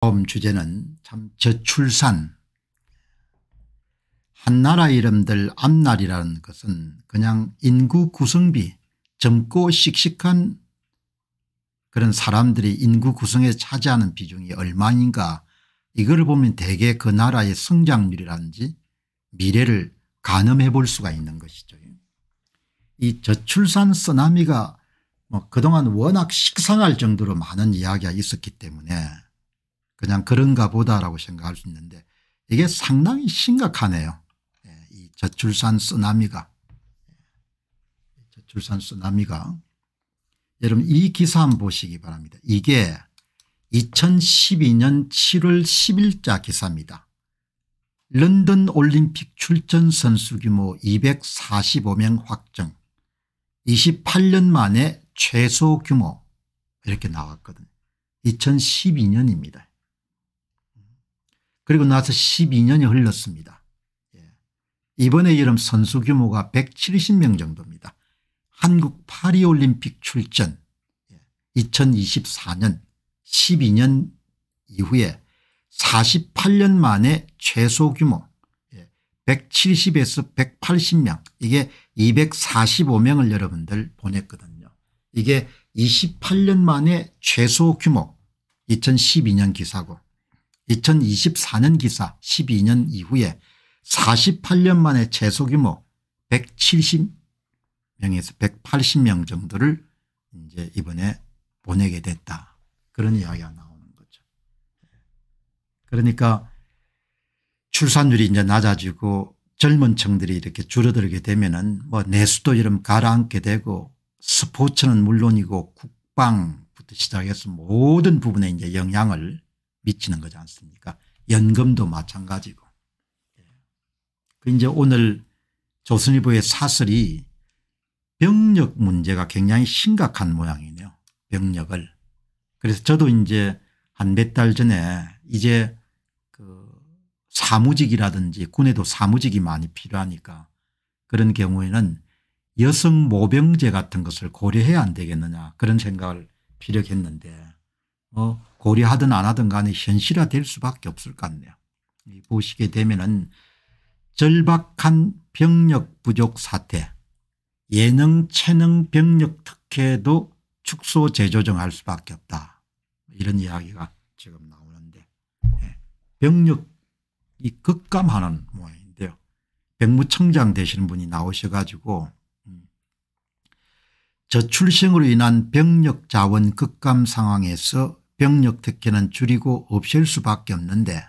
다음 주제는 참 저출산 한나라 이름들 앞날이라는 것은 그냥 인구 구성비 젊고 씩씩한 그런 사람들이 인구 구성에 차지하는 비중이 얼마인가 이걸 보면 대개 그 나라의 성장률이라든지 미래를 가늠해 볼 수가 있는 것이죠. 이 저출산 쓰나미가 뭐 그동안 워낙 식상할 정도로 많은 이야기가 있었기 때문에 그냥 그런가 보다라고 생각할 수 있는데 이게 상당히 심각하네요. 예, 이 저출산 쓰나미가. 예, 저출산 쓰나미가. 여러분 이 기사 한번 보시기 바랍니다. 이게 2012년 7월 10일자 기사입니다. 런던 올림픽 출전 선수 규모 245명 확정 28년 만에 최소 규모 이렇게 나왔거든요. 2012년입니다. 그리고 나서 12년이 흘렀습니다. 예. 이번에 여름 선수 규모가 170명 정도입니다. 한국 파리올림픽 출전 2024년 예. 12년 이후에 48년 만에 최소 규모 170에서 예. 180명 이게 245명을 여러분들 보냈거든요. 이게 28년 만에 최소 규모 2012년 기사고 2024년 기사 12년 이후에 48년 만에 최소 규모 170명에서 180명 정도를 이제 이번에 보내게 됐다. 그런 이야기가 나오는 거죠. 그러니까 출산율이 이제 낮아지고 젊은 층들이 이렇게 줄어들게 되면은 뭐 내수도 이름 가라앉게 되고 스포츠는 물론이고 국방부터 시작해서 모든 부분에 이제 영향을 미치는 거지 않습니까? 연금도 마찬가지고. 그 이제 오늘 조선일보의 사설이 병력 문제가 굉장히 심각한 모양이네요. 병력을. 그래서 저도 이제 한 몇 달 전에 이제 그 사무직이라든지 군에도 사무직이 많이 필요하니까 그런 경우에는 여성 모병제 같은 것을 고려해야 안 되겠느냐 그런 생각을 피력했는데 어, 고려하든 안 하든 간에 현실화될 수밖에 없을 것 같네요. 보시게 되면은 절박한 병력 부족 사태 예능 체능 병력 특혜도 축소 재조정할 수밖에 없다. 이런 이야기가 지금 나오는데 예, 병력이 급감하는 모양인데요. 백무청장 되시는 분이 나오셔가지고 음, 저출생으로 인한 병력 자원 급감 상황에서 병력 특혜는 줄이고 없앨 수밖에 없는데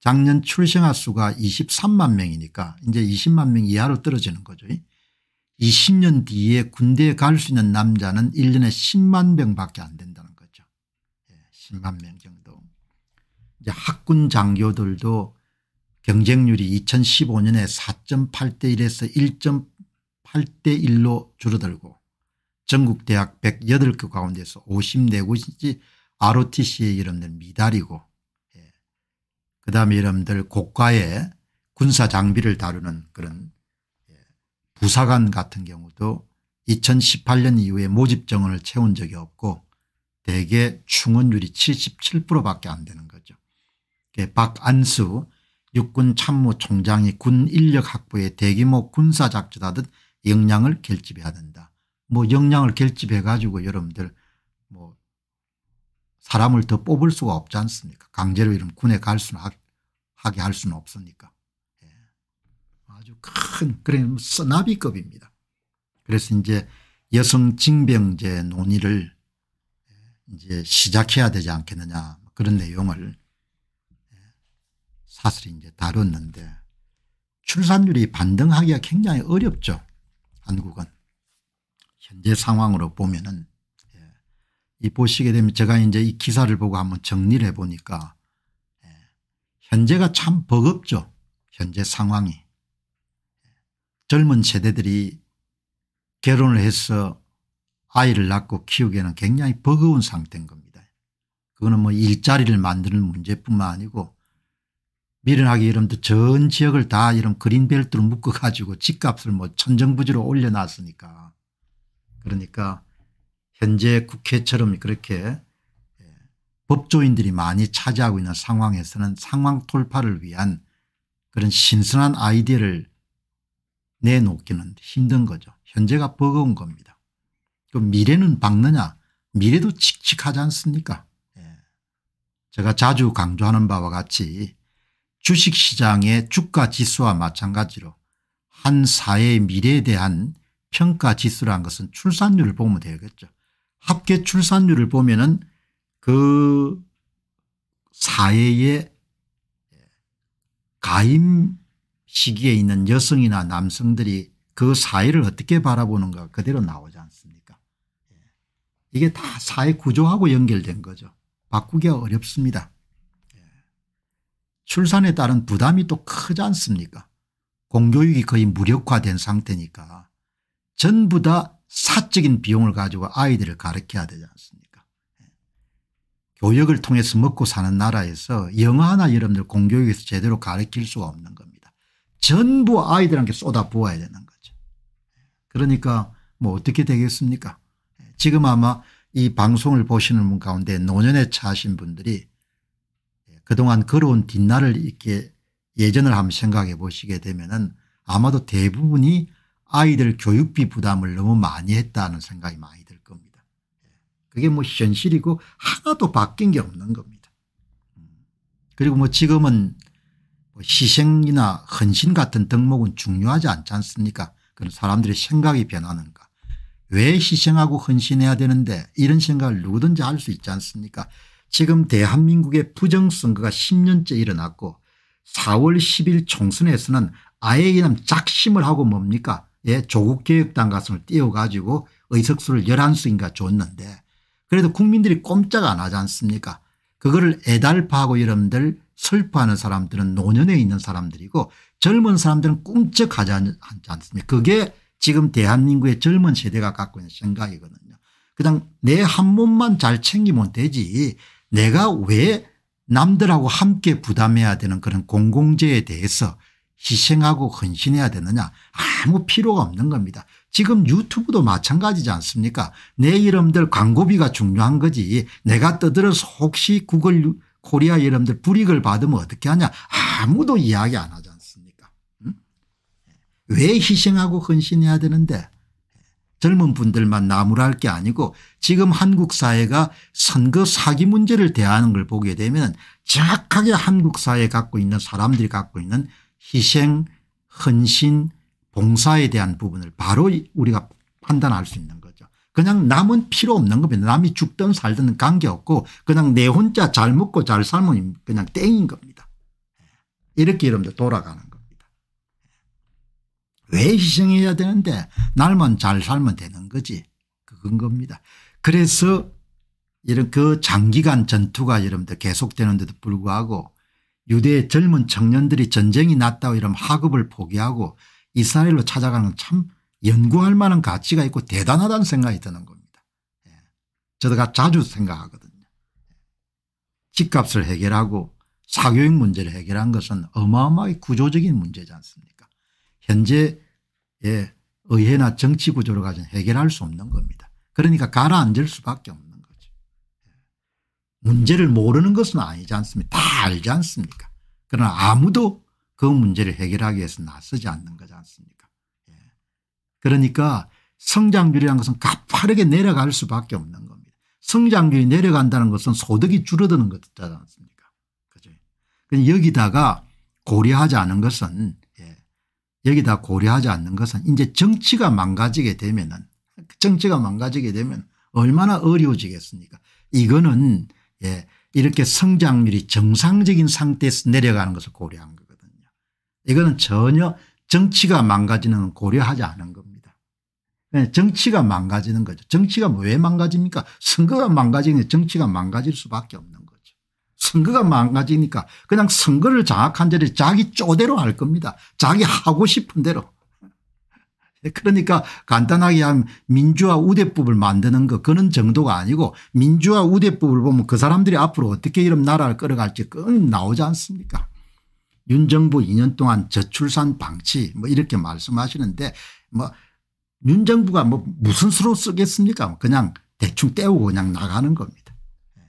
작년 출생아 수가 23만 명이니까 이제 20만 명 이하로 떨어지는 거죠. 20년 뒤에 군대에 갈 수 있는 남자는 1년에 10만 명밖에 안 된다는 거죠. 10만 예, 명 정도. 이제 학군 장교들도 경쟁률이 2015년에 4.8대 1에서 1.8대 1로 줄어들고 전국 대학 108개 가운데서 54곳이 ROTC의 이름들 미달이고 예. 그다음에 여러분들 고가의 군사 장비를 다루는 그런 예. 부사관 같은 경우도 2018년 이후에 모집 정원을 채운 적이 없고 대개 충원율이 77%밖에 안 되는 거죠. 예. 박안수 육군 참모총장이 군 인력 확보에 대규모 군사작전하듯 역량을 결집해야 된다. 뭐 역량을 결집해 가지고 여러분들 뭐 사람을 더 뽑을 수가 없지 않습니까? 강제로 이런 군에 갈 수는 하, 게할 수는 없으니까. 예. 아주 큰 그런 써나비급입니다. 그래서 이제 여성 징병제 논의를 예, 이제 시작해야 되지 않겠느냐 그런 내용을 예, 사실 이제 다뤘는데 출산율이 반등하기가 굉장히 어렵죠. 한국은 현재 상황으로 보면은 이 보시게 되면 제가 이제 이 기사를 보고 한번 정리를 해보니까 예, 현재가 참 버겁죠. 현재 상황이. 젊은 세대들이 결혼을 해서 아이를 낳고 키우기에는 굉장히 버거운 상태인 겁니다. 그거는 뭐 일자리를 만드는 문제뿐만 아니고 미련하게 이름도 전 지역을 다 이런 그린벨트로 묶어가지고 집값을 뭐 천정부지로 올려놨으니까 그러니까 현재 국회처럼 그렇게 예, 법조인들이 많이 차지하고 있는 상황에서는 상황 돌파를 위한 그런 신선한 아이디어를 내놓기는 힘든 거죠. 현재가 버거운 겁니다. 그 미래는 박느냐 미래도 칙칙하지 않습니까 예. 제가 자주 강조하는 바와 같이 주식시장의 주가지수와 마찬가지로 한 사회의 미래에 대한 평가지수라는 것은 출산율을 보면 되겠죠. 합계 출산율을 보면은 그 사회의 가임 시기에 있는 여성이나 남성들이 그 사회를 어떻게 바라보는가 그대로 나오지 않습니까 예. 이게 다 사회 구조하고 연결된 거죠. 바꾸기가 어렵습니다. 예. 출산에 따른 부담이 또 크지 않습니까 공교육이 거의 무력화된 상태니까 전부 다 사적인 비용을 가지고 아이들을 가르켜야 되지 않습니까 예. 교육을 통해서 먹고 사는 나라에서 영어 하나 여러분들 공교육에서 제대로 가르칠 수가 없는 겁니다. 전부 아이들한테 쏟아부어야 되는 거죠. 그러니까 뭐 어떻게 되겠습니까 예. 지금 아마 이 방송을 보시는 분 가운데 노년에 차신 분들이 예, 그동안 걸어온 뒷날을 이렇게 예전을 한번 생각해 보시게 되면 은 아마도 대부분이 아이들 교육비 부담을 너무 많이 했다는 생각이 많이 들 겁니다. 그게 뭐 현실이고 하나도 바뀐 게 없는 겁니다. 그리고 뭐 지금은 뭐 희생이나 헌신 같은 덕목은 중요하지 않지 않습니까? 그런 사람들의 생각이 변하는가. 왜 희생하고 헌신해야 되는데 이런 생각을 누구든지 할 수 있지 않습니까? 지금 대한민국의 부정선거가 10년째 일어났고 4월 10일 총선에서는 아예 그냥 작심을 하고 뭡니까? 예, 조국개혁당 가슴을 띄워가지고 의석수를 11수인가 줬는데 그래도 국민들이 꼼짝 안 하지 않습니까 그거를 애달파하고 여러분들 슬퍼하는 사람들은 노년에 있는 사람들이고 젊은 사람들은 꿈쩍하지 않습니까 지않 그게 지금 대한민국의 젊은 세대가 갖고 있는 생각이거든요. 그냥 내 한 몸만 잘 챙기면 되지 내가 왜 남들하고 함께 부담해야 되는 그런 공공재에 대해서 희생하고 헌신해야 되느냐 아무 필요가 없는 겁니다. 지금 유튜브도 마찬가지지 않습니까 내 이름들 광고비가 중요한 거지 내가 떠들어서 혹시 구글 코리아 이름들 불이익을 받으면 어떻게 하냐 아무도 이야기 안 하지 않습니까 응? 예. 왜 희생하고 헌신해야 되는데 예. 젊은 분들만 나무랄 게 아니고 지금 한국 사회가 선거 사기 문제를 대하는 걸 보게 되면 정확하게 한국 사회에 갖고 있는 사람들이 갖고 있는 희생, 헌신, 봉사에 대한 부분을 바로 우리가 판단할 수 있는 거죠. 그냥 남은 필요 없는 겁니다. 남이 죽든 살든 관계없고 그냥 내 혼자 잘 먹고 잘 살면 그냥 땡인 겁니다. 이렇게 여러분들 돌아가는 겁니다. 왜 희생해야 되는데 날만 잘 살면 되는 거지 그건 겁니다. 그래서 이런 그 장기간 전투가 여러분들 계속되는데도 불구하고 유대의 젊은 청년들이 전쟁이 났다고 이러면 학업을 포기하고 이스라엘로 찾아가는 참 연구할 만한 가치가 있고 대단하다는 생각이 드는 겁니다. 예. 저희가 자주 생각하거든요. 집값을 해결하고 사교육 문제를 해결한 것은 어마어마하게 구조적인 문제지 않습니까 현재의 예, 의회나 정치 구조로 가진 해결할 수 없는 겁니다. 그러니까 가라앉을 수밖에 없는 문제를 모르는 것은 아니지 않습니까 다 알지 않습니까 그러나 아무도 그 문제를 해결하기 위해서 나서지 않는 거지 않습니까 예. 그러니까 성장률이라는 것은 가파르게 내려갈 수밖에 없는 겁니다. 성장률이 내려간다는 것은 소득이 줄어드는 것이지 않습니까 그죠. 그러니까 여기다가 고려하지 않은 것은 예. 여기다 고려하지 않는 것은 이제 정치가 망가지게 되면은 정치가 망가지게 되면 얼마나 어려워지겠습니까 이거는 예. 이렇게 성장률이 정상적인 상태에서 내려가는 것을 고려한 거거든요. 이거는 전혀 정치가 망가지는 건 고려하지 않은 겁니다. 정치가 망가지는 거죠. 정치가 왜 망가집니까? 선거가 망가지니까 정치가 망가질 수밖에 없는 거죠. 선거가 망가지니까 그냥 선거를 장악한 자리 자기 쪼대로 할 겁니다. 자기 하고 싶은 대로. 네, 그러니까 간단하게 하면 민주화 우대법을 만드는 거 그런 정도가 아니고 민주화 우대법을 보면 그 사람들이 앞으로 어떻게 이런 나라를 끌어갈지 끔 나오지 않습니까 윤 정부 2년 동안 저출산 방치 뭐 이렇게 말씀하시는데 뭐윤 정부가 뭐 무슨 수로 쓰겠습니까 그냥 대충 때우고 그냥 나가는 겁니다.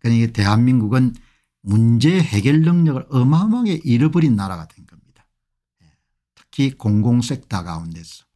그러니까 대한민국은 문제 해결 능력을 어마어마하게 잃어버린 나라가 된 겁니다. 예, 특히 공공섹터 가운데서